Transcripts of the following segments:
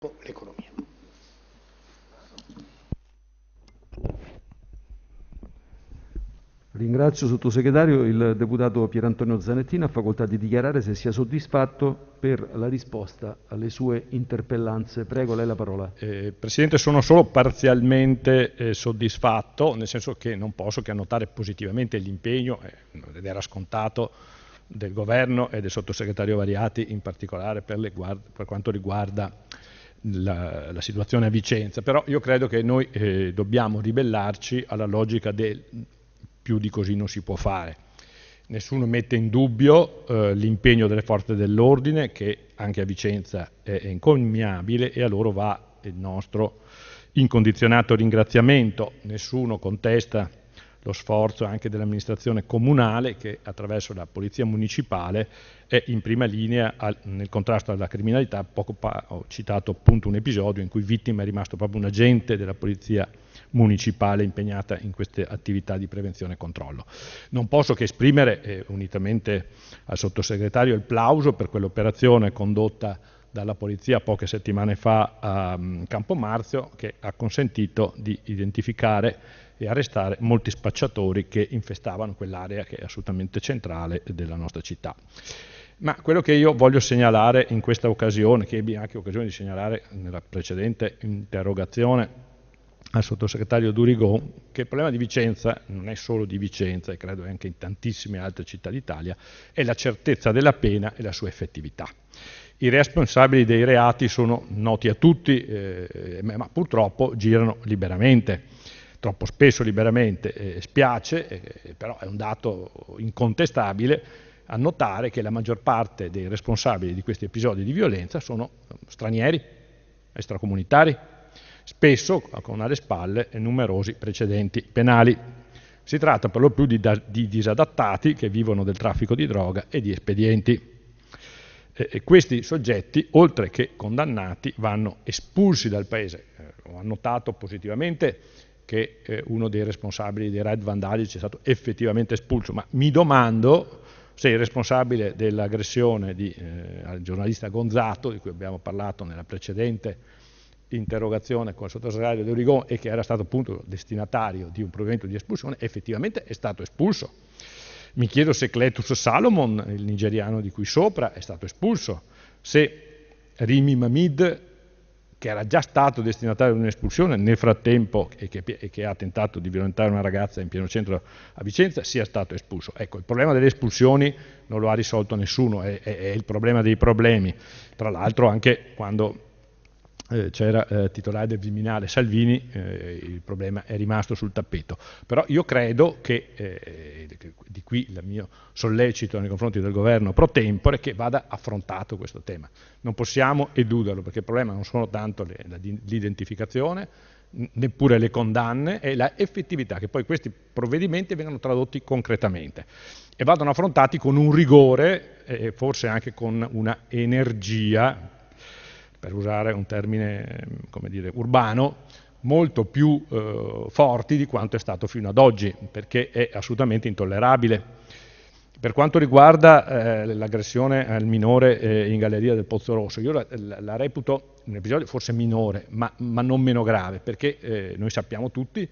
l'economia. Ringrazio sottosegretario il deputato Pierantonio Zanettino a facoltà di dichiarare se sia soddisfatto per la risposta alle sue interpellanze. Prego, lei la parola. Eh, Presidente, sono solo parzialmente eh, soddisfatto, nel senso che non posso che annotare positivamente l'impegno, eh, ed era scontato, del Governo e del sottosegretario Variati in particolare per, le, per quanto riguarda la, la, situazione a Vicenza, però io credo che noi eh, dobbiamo ribellarci alla logica del più di così non si può fare. Nessuno mette in dubbio eh, l'impegno delle forze dell'ordine che anche a Vicenza è, è incommiabile e a loro va il nostro incondizionato ringraziamento. Nessuno contesta lo sforzo anche dell'amministrazione comunale che attraverso la polizia municipale è in prima linea al, nel contrasto alla criminalità. Poco fa ho citato appunto un episodio in cui vittima è rimasto proprio un agente della polizia municipale impegnata in queste attività di prevenzione e controllo. Non posso che esprimere, eh, unitamente al sottosegretario, il plauso per quell'operazione condotta dalla polizia poche settimane fa a mm, Campomarzio che ha consentito di identificare e arrestare molti spacciatori che infestavano quell'area che è assolutamente centrale della nostra città. Ma quello che io voglio segnalare in questa occasione, che ebbi anche occasione di segnalare nella precedente interrogazione al sottosegretario Durigon, che il problema di Vicenza non è solo di Vicenza, e credo anche in tantissime altre città d'Italia, è la certezza della pena e la sua effettività. I responsabili dei reati sono noti a tutti, eh, ma purtroppo girano liberamente, troppo spesso liberamente. Eh, spiace, eh, però è un dato incontestabile, a notare che la maggior parte dei responsabili di questi episodi di violenza sono eh, stranieri, extracomunitari, spesso con alle spalle numerosi precedenti penali. Si tratta per lo più di, di disadattati che vivono del traffico di droga e di espedienti eh, questi soggetti, oltre che condannati, vanno espulsi dal paese. Eh, ho notato positivamente che eh, uno dei responsabili dei raid vandalici è stato effettivamente espulso, ma mi domando se il responsabile dell'aggressione eh, al giornalista Gonzato, di cui abbiamo parlato nella precedente interrogazione con il sottosegretario De Origon e che era stato appunto destinatario di un provvedimento di espulsione, effettivamente è stato espulso mi chiedo se Cletus Salomon, il nigeriano di qui sopra, è stato espulso, se Rimi Mamid, che era già stato destinatario di un'espulsione nel frattempo e che, e che, ha tentato di violentare una ragazza in pieno centro a Vicenza, sia stato espulso. Ecco, il problema delle espulsioni non lo ha risolto nessuno, è, è, è il problema dei problemi. Tra l'altro anche quando eh, c'era eh, titolare del Viminale Salvini, eh, il problema è rimasto sul tappeto. Però io credo eh, che, di qui il mio sollecito nei confronti del governo pro tempore, che vada affrontato questo tema. Non possiamo eluderlo, perché il problema non sono tanto le, la, l'identificazione, neppure le condanne, è la effettività, che poi questi provvedimenti vengano tradotti concretamente e vadano affrontati con un rigore eh, e forse anche con una energia per usare un termine dire, urbano, molto più eh, forti di quanto è stato fino ad oggi, perché è assolutamente intollerabile. Per quanto riguarda eh, l'aggressione al minore eh, in Galleria del Pozzo Rosso, io la, la, la reputo un episodio forse minore, ma, ma, non meno grave, perché eh, noi sappiamo tutti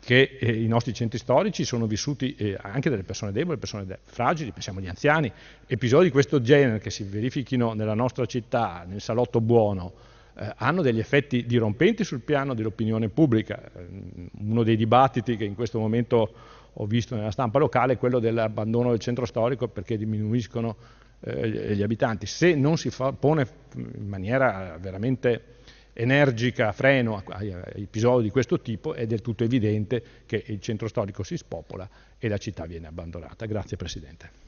che eh, i nostri centri storici sono vissuti eh, anche dalle persone deboli, persone de fragili, pensiamo agli anziani, episodi di questo genere che si verifichino nella nostra città, nel salotto buono, eh, hanno degli effetti dirompenti sul piano dell'opinione pubblica. Eh, uno dei dibattiti che in questo momento ho visto nella stampa locale è quello dell'abbandono del centro storico perché diminuiscono eh, gli abitanti. Se non si fa, pone in maniera veramente energica freno a, episodi di questo tipo è del tutto evidente che il centro storico si spopola e la città viene abbandonata. Grazie Presidente.